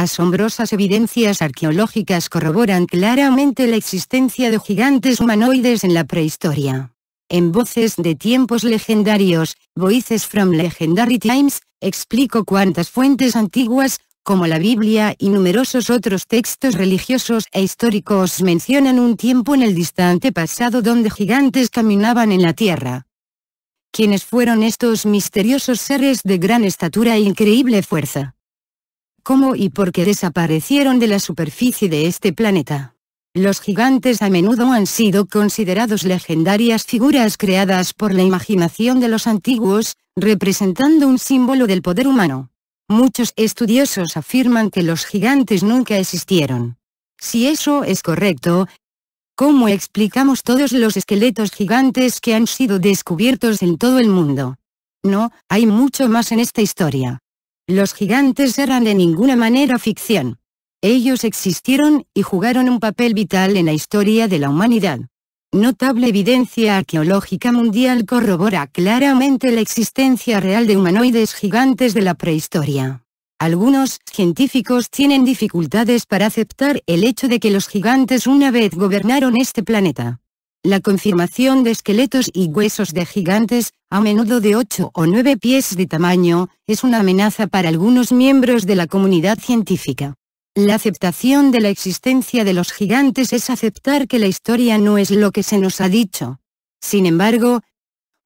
Asombrosas evidencias arqueológicas corroboran claramente la existencia de gigantes humanoides en la prehistoria. En Voces de Tiempos Legendarios, Voices from Legendary Times, explico cuántas fuentes antiguas, como la Biblia y numerosos otros textos religiosos e históricos mencionan un tiempo en el distante pasado donde gigantes caminaban en la tierra. ¿Quiénes fueron estos misteriosos seres de gran estatura e increíble fuerza? cómo y por qué desaparecieron de la superficie de este planeta. Los gigantes a menudo han sido considerados legendarias figuras creadas por la imaginación de los antiguos, representando un símbolo del poder humano. Muchos estudiosos afirman que los gigantes nunca existieron. Si eso es correcto, ¿cómo explicamos todos los esqueletos gigantes que han sido descubiertos en todo el mundo? No, hay mucho más en esta historia. Los gigantes eran de ninguna manera ficción. Ellos existieron y jugaron un papel vital en la historia de la humanidad. Notable evidencia arqueológica mundial corrobora claramente la existencia real de humanoides gigantes de la prehistoria. Algunos científicos tienen dificultades para aceptar el hecho de que los gigantes una vez gobernaron este planeta. La confirmación de esqueletos y huesos de gigantes, a menudo de 8 o 9 pies de tamaño, es una amenaza para algunos miembros de la comunidad científica. La aceptación de la existencia de los gigantes es aceptar que la historia no es lo que se nos ha dicho. Sin embargo,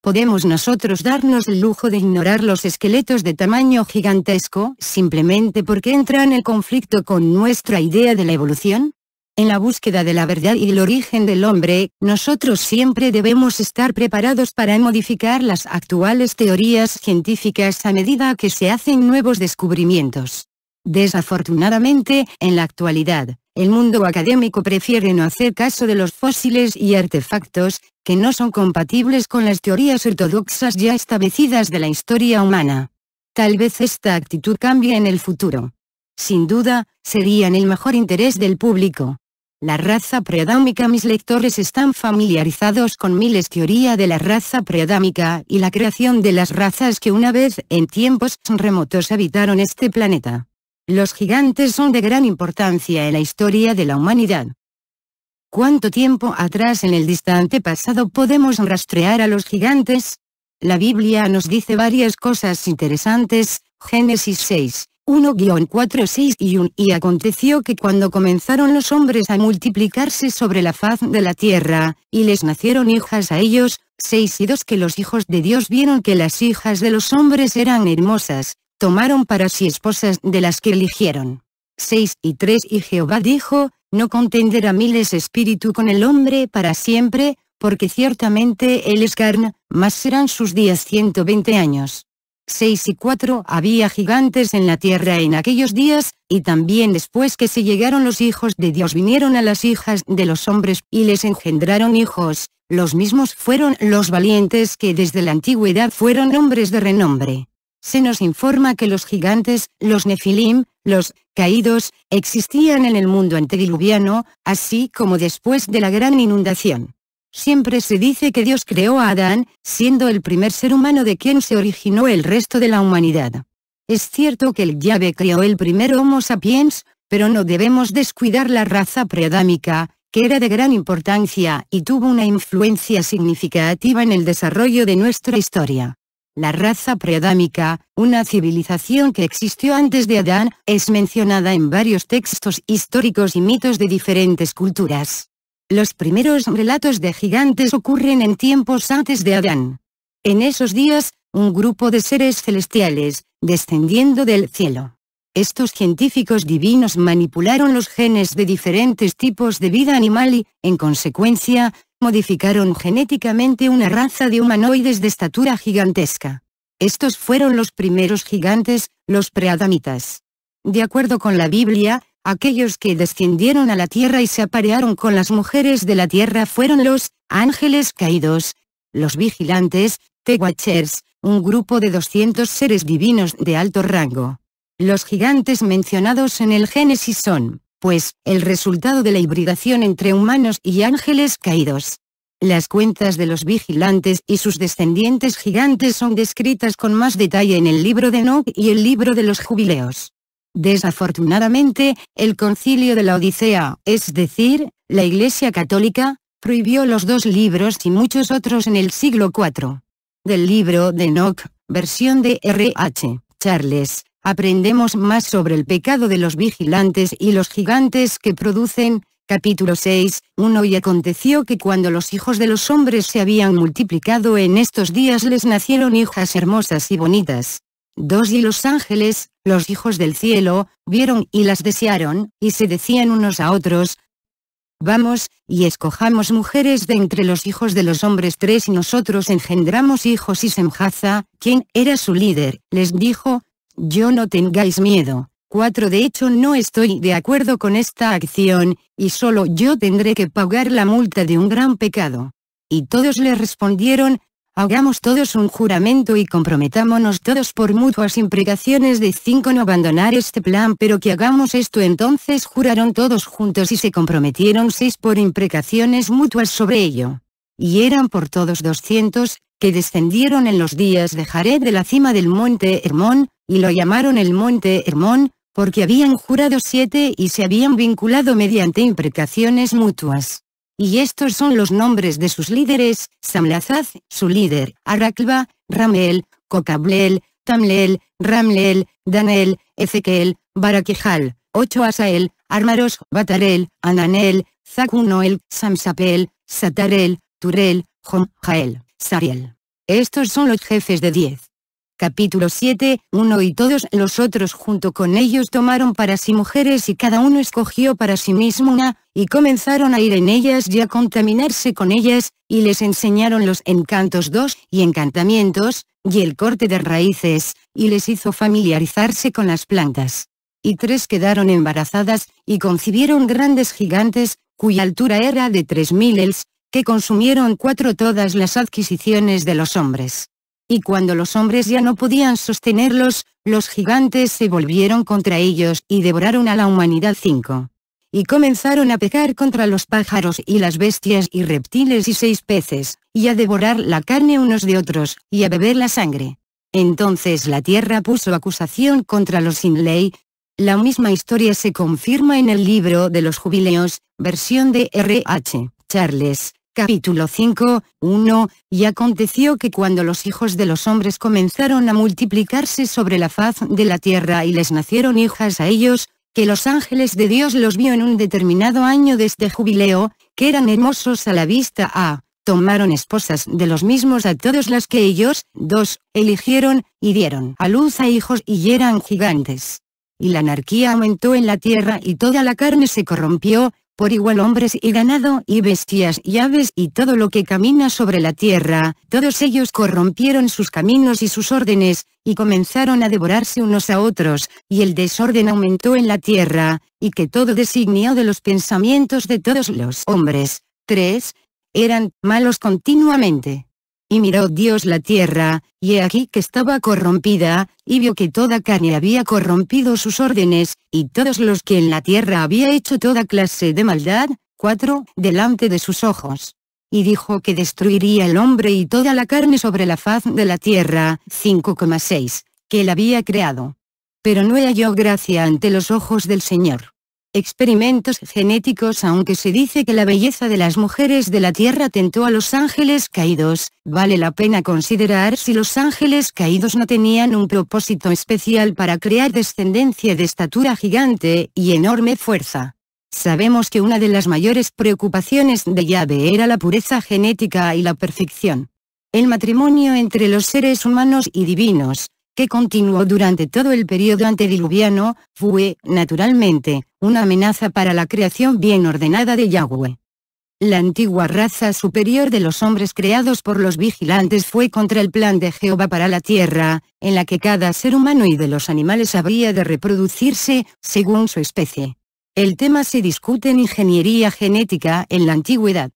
podemos nosotros darnos el lujo de ignorar los esqueletos de tamaño gigantesco simplemente porque entran en conflicto con nuestra idea de la evolución? En la búsqueda de la verdad y el origen del hombre, nosotros siempre debemos estar preparados para modificar las actuales teorías científicas a medida que se hacen nuevos descubrimientos. Desafortunadamente, en la actualidad, el mundo académico prefiere no hacer caso de los fósiles y artefactos, que no son compatibles con las teorías ortodoxas ya establecidas de la historia humana. Tal vez esta actitud cambie en el futuro. Sin duda, sería en el mejor interés del público. La raza preadámica Mis lectores están familiarizados con Miles teoría de la raza preadámica y la creación de las razas que una vez en tiempos remotos habitaron este planeta. Los gigantes son de gran importancia en la historia de la humanidad. ¿Cuánto tiempo atrás en el distante pasado podemos rastrear a los gigantes? La Biblia nos dice varias cosas interesantes, Génesis 6, 1-4-6 y 1 y aconteció que cuando comenzaron los hombres a multiplicarse sobre la faz de la tierra, y les nacieron hijas a ellos, 6 y 2 que los hijos de Dios vieron que las hijas de los hombres eran hermosas, tomaron para sí esposas de las que eligieron. 6 y 3 Y Jehová dijo, no contenderá miles espíritu con el hombre para siempre, porque ciertamente él es carne, mas serán sus días 120 años. 6 y 4 había gigantes en la tierra en aquellos días, y también después que se llegaron los hijos de Dios vinieron a las hijas de los hombres y les engendraron hijos, los mismos fueron los valientes que desde la antigüedad fueron hombres de renombre. Se nos informa que los gigantes, los nefilim, los caídos, existían en el mundo antediluviano, así como después de la gran inundación. Siempre se dice que Dios creó a Adán, siendo el primer ser humano de quien se originó el resto de la humanidad. Es cierto que el llave creó el primer Homo sapiens, pero no debemos descuidar la raza preadámica, que era de gran importancia y tuvo una influencia significativa en el desarrollo de nuestra historia. La raza preadámica, una civilización que existió antes de Adán, es mencionada en varios textos históricos y mitos de diferentes culturas. Los primeros relatos de gigantes ocurren en tiempos antes de Adán. En esos días, un grupo de seres celestiales, descendiendo del cielo. Estos científicos divinos manipularon los genes de diferentes tipos de vida animal y, en consecuencia, modificaron genéticamente una raza de humanoides de estatura gigantesca. Estos fueron los primeros gigantes, los preadamitas. De acuerdo con la Biblia, Aquellos que descendieron a la tierra y se aparearon con las mujeres de la tierra fueron los ángeles caídos. Los vigilantes, Tewachers, un grupo de 200 seres divinos de alto rango. Los gigantes mencionados en el Génesis son, pues, el resultado de la hibridación entre humanos y ángeles caídos. Las cuentas de los vigilantes y sus descendientes gigantes son descritas con más detalle en el libro de Noé y el libro de los jubileos. Desafortunadamente, el concilio de la Odisea, es decir, la Iglesia Católica, prohibió los dos libros y muchos otros en el siglo IV. Del libro de Enoch, versión de R.H. Charles, aprendemos más sobre el pecado de los vigilantes y los gigantes que producen, capítulo 6, 1 Y aconteció que cuando los hijos de los hombres se habían multiplicado en estos días les nacieron hijas hermosas y bonitas. 2 Y los ángeles, los hijos del cielo, vieron y las desearon, y se decían unos a otros, Vamos, y escojamos mujeres de entre los hijos de los hombres tres y nosotros engendramos hijos y Semjaza, quien era su líder, les dijo, Yo no tengáis miedo. cuatro De hecho no estoy de acuerdo con esta acción, y solo yo tendré que pagar la multa de un gran pecado. Y todos le respondieron, Hagamos todos un juramento y comprometámonos todos por mutuas imprecaciones de cinco no abandonar este plan pero que hagamos esto entonces juraron todos juntos y se comprometieron seis por imprecaciones mutuas sobre ello. Y eran por todos doscientos, que descendieron en los días de Jared de la cima del monte Hermón, y lo llamaron el monte Hermón, porque habían jurado siete y se habían vinculado mediante imprecaciones mutuas. Y estos son los nombres de sus líderes, Samlazaz, su líder, Araclba, Ramel, Cocablel, Tamlel, Ramlel, Danel, Ezequiel, Barakijal, Ocho Asael, Armaros, Batarel, Ananel, Zakunoel, Samsapel, Satarel, Turel, Jomjael, Sariel. Estos son los jefes de diez capítulo 7, 1 y todos los otros junto con ellos tomaron para sí mujeres y cada uno escogió para sí mismo una, y comenzaron a ir en ellas y a contaminarse con ellas, y les enseñaron los encantos dos y encantamientos, y el corte de raíces, y les hizo familiarizarse con las plantas. Y tres quedaron embarazadas, y concibieron grandes gigantes, cuya altura era de tres mil els, que consumieron cuatro todas las adquisiciones de los hombres y cuando los hombres ya no podían sostenerlos, los gigantes se volvieron contra ellos y devoraron a la humanidad 5. Y comenzaron a pecar contra los pájaros y las bestias y reptiles y seis peces, y a devorar la carne unos de otros, y a beber la sangre. Entonces la tierra puso acusación contra los sin ley. La misma historia se confirma en el libro de los jubileos, versión de R.H. Charles, Capítulo 5, 1, Y aconteció que cuando los hijos de los hombres comenzaron a multiplicarse sobre la faz de la tierra y les nacieron hijas a ellos, que los ángeles de Dios los vio en un determinado año desde este jubileo, que eran hermosos a la vista a, ah, tomaron esposas de los mismos a todos las que ellos, dos, eligieron, y dieron a luz a hijos y eran gigantes. Y la anarquía aumentó en la tierra y toda la carne se corrompió, por igual hombres y ganado, y bestias y aves y todo lo que camina sobre la tierra, todos ellos corrompieron sus caminos y sus órdenes, y comenzaron a devorarse unos a otros, y el desorden aumentó en la tierra, y que todo designio de los pensamientos de todos los hombres, 3, eran malos continuamente y miró Dios la tierra, y he aquí que estaba corrompida, y vio que toda carne había corrompido sus órdenes, y todos los que en la tierra había hecho toda clase de maldad, 4, delante de sus ojos. Y dijo que destruiría el hombre y toda la carne sobre la faz de la tierra, 5,6, que él había creado. Pero no halló gracia ante los ojos del Señor experimentos genéticos aunque se dice que la belleza de las mujeres de la Tierra tentó a los ángeles caídos, vale la pena considerar si los ángeles caídos no tenían un propósito especial para crear descendencia de estatura gigante y enorme fuerza. Sabemos que una de las mayores preocupaciones de Yahvé era la pureza genética y la perfección. El matrimonio entre los seres humanos y divinos, que continuó durante todo el periodo antediluviano, fue, naturalmente, una amenaza para la creación bien ordenada de Yahweh. La antigua raza superior de los hombres creados por los vigilantes fue contra el plan de Jehová para la tierra, en la que cada ser humano y de los animales habría de reproducirse, según su especie. El tema se discute en ingeniería genética en la antigüedad.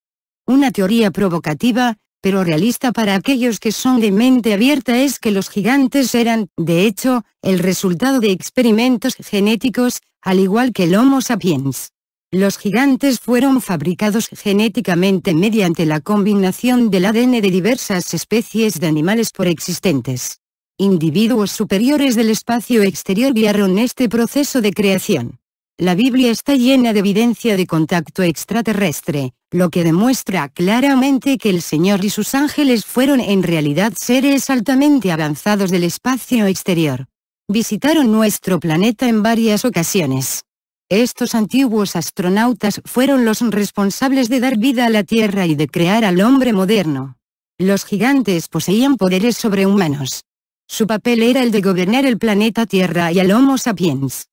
Una teoría provocativa, pero realista para aquellos que son de mente abierta es que los gigantes eran, de hecho, el resultado de experimentos genéticos, al igual que el Homo sapiens. Los gigantes fueron fabricados genéticamente mediante la combinación del ADN de diversas especies de animales preexistentes. Individuos superiores del espacio exterior guiaron este proceso de creación. La Biblia está llena de evidencia de contacto extraterrestre, lo que demuestra claramente que el Señor y sus ángeles fueron en realidad seres altamente avanzados del espacio exterior. Visitaron nuestro planeta en varias ocasiones. Estos antiguos astronautas fueron los responsables de dar vida a la Tierra y de crear al hombre moderno. Los gigantes poseían poderes sobrehumanos. Su papel era el de gobernar el planeta Tierra y al Homo sapiens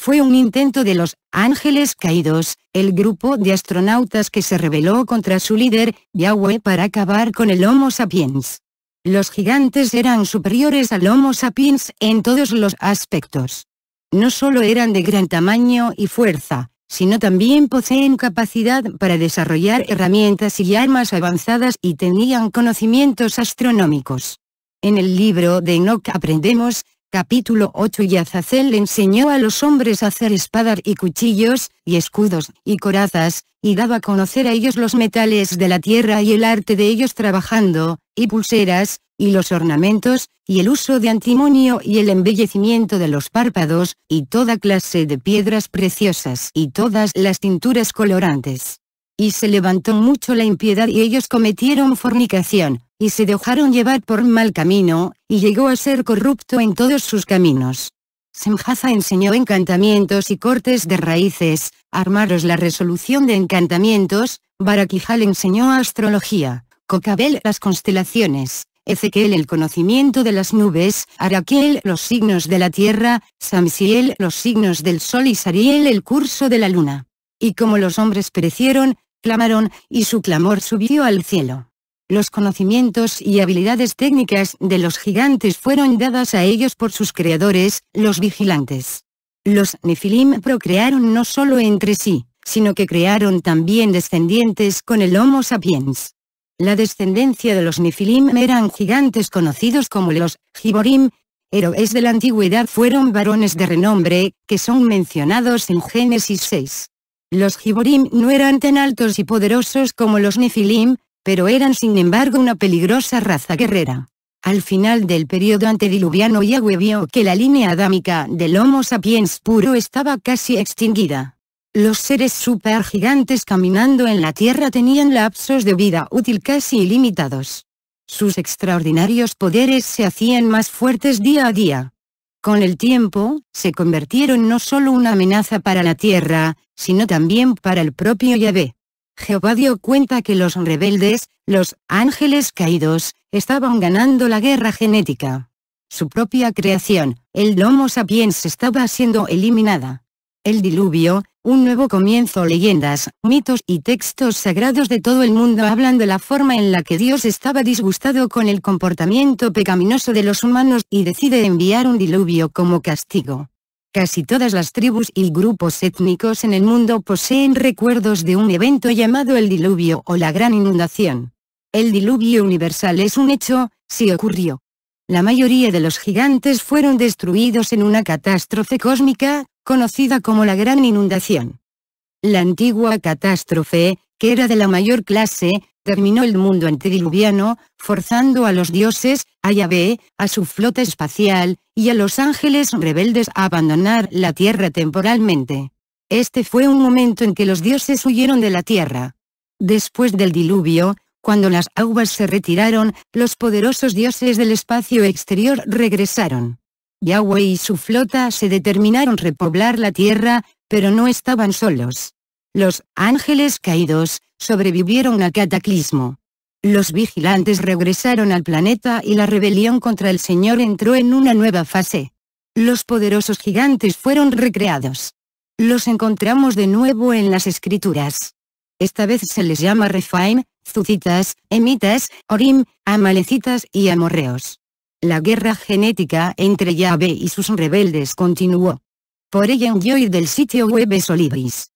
fue un intento de los Ángeles Caídos, el grupo de astronautas que se rebeló contra su líder, Yahweh para acabar con el Homo sapiens. Los gigantes eran superiores al Homo sapiens en todos los aspectos. No solo eran de gran tamaño y fuerza, sino también poseen capacidad para desarrollar herramientas y armas avanzadas y tenían conocimientos astronómicos. En el libro de Enoch aprendemos Capítulo 8 Y Azazel enseñó a los hombres a hacer espadas y cuchillos, y escudos, y corazas, y daba a conocer a ellos los metales de la tierra y el arte de ellos trabajando, y pulseras, y los ornamentos, y el uso de antimonio y el embellecimiento de los párpados, y toda clase de piedras preciosas y todas las tinturas colorantes y se levantó mucho la impiedad y ellos cometieron fornicación, y se dejaron llevar por mal camino, y llegó a ser corrupto en todos sus caminos. Semjaza enseñó encantamientos y cortes de raíces, Armaros la resolución de encantamientos, Barakijal enseñó astrología, Cocabel las constelaciones, Ezequiel el conocimiento de las nubes, Araquiel los signos de la tierra, Samsiel los signos del sol y Sariel el curso de la luna. Y como los hombres perecieron, clamaron, y su clamor subió al cielo. Los conocimientos y habilidades técnicas de los gigantes fueron dadas a ellos por sus creadores, los vigilantes. Los Nefilim procrearon no solo entre sí, sino que crearon también descendientes con el Homo sapiens. La descendencia de los Nefilim eran gigantes conocidos como los Giborim, héroes de la antigüedad fueron varones de renombre, que son mencionados en Génesis 6. Los giborim no eran tan altos y poderosos como los Nefilim, pero eran sin embargo una peligrosa raza guerrera. Al final del periodo antediluviano Yahweh vio que la línea adámica del Homo sapiens puro estaba casi extinguida. Los seres supergigantes caminando en la Tierra tenían lapsos de vida útil casi ilimitados. Sus extraordinarios poderes se hacían más fuertes día a día. Con el tiempo, se convirtieron no solo una amenaza para la tierra, sino también para el propio Yahvé. Jehová dio cuenta que los rebeldes, los ángeles caídos, estaban ganando la guerra genética. Su propia creación, el Lomo sapiens estaba siendo eliminada. El diluvio, un nuevo comienzo Leyendas, mitos y textos sagrados de todo el mundo hablan de la forma en la que Dios estaba disgustado con el comportamiento pecaminoso de los humanos y decide enviar un diluvio como castigo. Casi todas las tribus y grupos étnicos en el mundo poseen recuerdos de un evento llamado el diluvio o la gran inundación. El diluvio universal es un hecho, si ocurrió. La mayoría de los gigantes fueron destruidos en una catástrofe cósmica, conocida como la Gran Inundación. La antigua catástrofe, que era de la mayor clase, terminó el mundo antediluviano, forzando a los dioses, a Yahvé, a su flota espacial, y a los ángeles rebeldes a abandonar la tierra temporalmente. Este fue un momento en que los dioses huyeron de la tierra. Después del diluvio, cuando las aguas se retiraron, los poderosos dioses del espacio exterior regresaron. Yahweh y su flota se determinaron repoblar la tierra, pero no estaban solos. Los ángeles caídos sobrevivieron al cataclismo. Los vigilantes regresaron al planeta y la rebelión contra el Señor entró en una nueva fase. Los poderosos gigantes fueron recreados. Los encontramos de nuevo en las escrituras. Esta vez se les llama Refaim, Zucitas, Emitas, Orim, Amalecitas y Amorreos. La guerra genética entre Yahvé y sus rebeldes continuó. Por ello en y del sitio web Solibris.